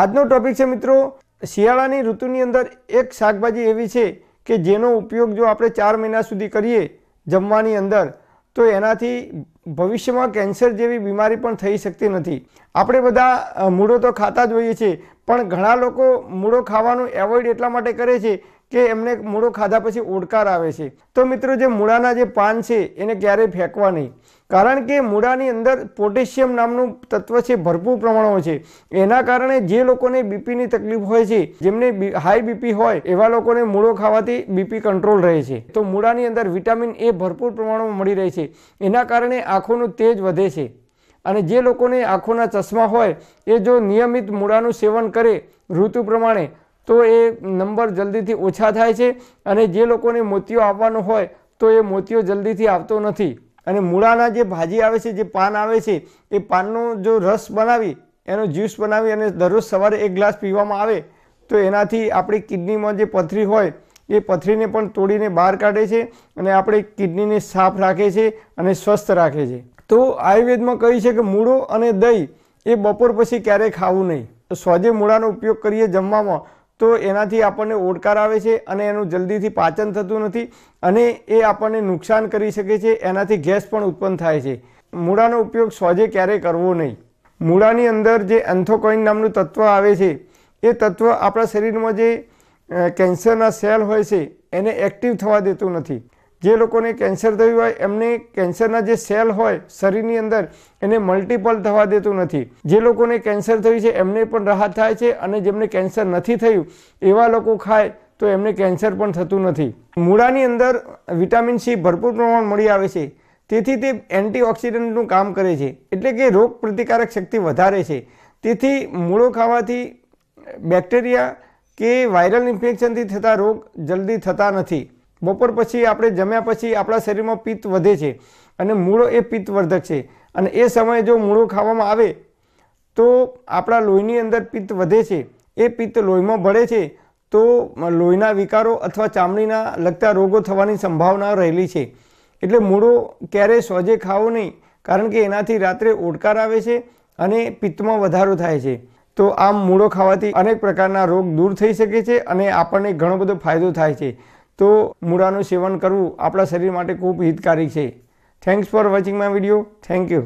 આજનો ટોપિક છે મિત્રો શિયાળાની ઋતુની અંદર એક શાકભાજી એવી છે કે જેનો ઉપયોગ જો આપણે ચાર મહિના સુધી કરીએ જમવાની અંદર તો એનાથી ભવિષ્યમાં કેન્સર જેવી બીમારી પણ થઈ શકતી નથી આપણે બધા મૂળો તો ખાતા જ હોઈએ છીએ પણ ઘણા લોકો મૂળો ખાવાનું એવોઇડ એટલા માટે કરે છે કે એમને મૂળો ખાધા પછી ઓડકાર આવે છે તો મિત્રો જે મૂળાના જે પાન છે એને ક્યારેય ફેંકવા નહીં કારણ કે મૂળાની અંદર પોટેશિયમ નામનું તત્વ છે ભરપૂર પ્રમાણમાં છે એના કારણે જે લોકોને બીપીની તકલીફ હોય છે જેમને હાઈ બીપી હોય એવા લોકોને મૂળો ખાવાથી બીપી કંટ્રોલ રહે છે તો મૂળાની અંદર વિટામિન એ ભરપૂર પ્રમાણમાં મળી રહે છે એના કારણે આંખોનું તેજ વધે છે અને જે લોકોને આંખોના ચશ્મા હોય એ જો નિયમિત મૂળાનું સેવન કરે ઋતુ પ્રમાણે તો એ નંબર જલ્દીથી ઓછા થાય છે અને જે લોકોને મોતીઓ આપવાનો હોય તો એ મોતીઓ જલ્દીથી આવતો નથી અને મૂળાના જે ભાજી આવે છે જે પાન આવે છે એ પાનનો જો રસ બનાવી એનો જ્યુસ બનાવી અને દરરોજ સવારે એક ગ્લાસ પીવામાં આવે તો એનાથી આપણી કિડનીમાં જે પથરી હોય એ પથરીને પણ તોડીને બહાર કાઢે છે અને આપણે કિડનીને સાફ રાખે છે અને સ્વસ્થ રાખે છે તો આયુર્વેદમાં કહ્યું છે કે મૂળો અને દહીં એ બપોર પછી ક્યારેય ખાવું નહીં તો સોજે મૂળાનો ઉપયોગ કરીએ જમવામાં તો એનાથી આપણને ઓડકાર આવે છે અને એનું જલ્દીથી પાચન થતું નથી અને એ આપણને નુકસાન કરી શકે છે એનાથી ગેસ પણ ઉત્પન્ન થાય છે મૂળાનો ઉપયોગ સોજે ક્યારેય કરવો નહીં મૂળાની અંદર જે એન્થોકોઇન નામનું તત્વ આવે છે એ તત્વ આપણા શરીરમાં જે કેન્સરના સેલ હોય છે એને એક્ટિવ થવા દેતું નથી જે લોકોને કેન્સર થયું હોય એમને કેન્સરના જે સેલ હોય શરીરની અંદર એને મલ્ટિપલ થવા દેતું નથી જે લોકોને કેન્સર થયું છે એમને પણ રાહત થાય છે અને જેમને કેન્સર નથી થયું એવા લોકો ખાય તો એમને કેન્સર પણ થતું નથી મૂળાની અંદર વિટામિન સી ભરપૂર પ્રમાણ મળી આવે છે તેથી તે એન્ટીઓક્સિડન્ટનું કામ કરે છે એટલે કે રોગ પ્રતિકારક શક્તિ વધારે છે તેથી મૂળો ખાવાથી બેક્ટેરિયા કે વાયરલ ઇન્ફેક્શનથી થતા રોગ જલ્દી થતા નથી બપોર પછી આપણે જમ્યા પછી આપણા શરીરમાં પિત્ત વધે છે અને મૂળો એ પિત્તવર્ધક છે અને એ સમયે જો મૂળો ખાવામાં આવે તો આપણા લોહીની અંદર પિત્ત વધે છે એ પિત્ત લોહીમાં ભળે છે તો લોહીના વિકારો અથવા ચામડીના લગતા રોગો થવાની સંભાવના રહેલી છે એટલે મૂળો ક્યારેય સોજે ખાવો નહીં કારણ કે એનાથી રાત્રે ઓડકાર આવે છે અને પિત્તમાં વધારો થાય છે તો આમ મૂળો ખાવાથી અનેક પ્રકારના રોગ દૂર થઈ શકે છે અને આપણને ઘણો બધો ફાયદો થાય છે તો મૂળાનું સેવન કરવું આપણા શરીર માટે ખૂબ હિતકારી છે thanks for watching my video thank you